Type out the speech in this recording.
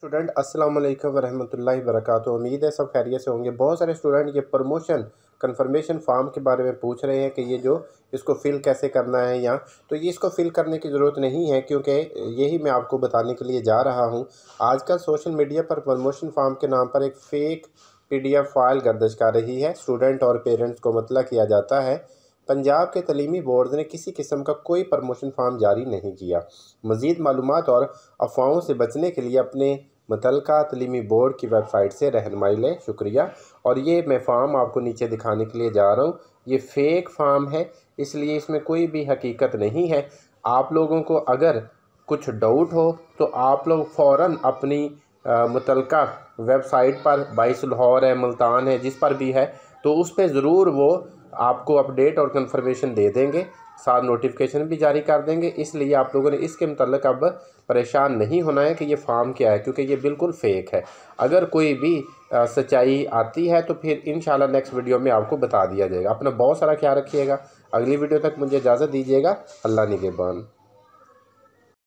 student अस्सलाम वालेकुम वरहमतुल्लाहि वरकatuh उम्मीद है सब खैरियत से होंगे बहुत सारे स्टूडेंट ये प्रमोशन कंफर्मेशन फॉर्म के बारे में पूछ रहे हैं कि ये जो इसको फ़िल कैसे करना है या तो ये इसको फ़िल करने की ज़रूरत नहीं है क्योंकि यही मैं आपको बताने के लिए जा रहा हूँ आजकल सोशल मीडिया पर प्रमोशन फॉर्म के नाम पर एक फ़ेक पी फाइल गर्दश कर रही है स्टूडेंट और पेरेंट्स को मतला किया जाता है पंजाब के तलीमी बोर्ड ने किसी किस्म का कोई प्रमोशन फार्म जारी नहीं किया मजीद मालूम और अफवाहों से बचने के लिए अपने मुतल तलीमी बोर्ड की वेबसाइट से रहनमाई लें शुक्रिया और ये मैं फ़ाम आपको नीचे दिखाने के लिए जा रहा हूँ ये फेक फार्म है इसलिए इसमें कोई भी हकीकत नहीं है आप लोगों को अगर कुछ डाउट हो तो आप लोग फ़ौर अपनी मुतल वेबसाइट पर बाईस लाहौर है मुल्तान है जिस पर भी है तो उस पर ज़रूर वो आपको अपडेट और कन्फर्मेशन दे देंगे साथ नोटिफिकेशन भी जारी कर देंगे इसलिए आप लोगों ने इसके मतलब अब परेशान नहीं होना है कि ये फार्म क्या है क्योंकि ये बिल्कुल फेक है अगर कोई भी सच्चाई आती है तो फिर इन नेक्स्ट वीडियो में आपको बता दिया जाएगा अपना बहुत सारा ख्याल रखिएगा अगली वीडियो तक मुझे इजाज़त दीजिएगा अल्लाह निगेबान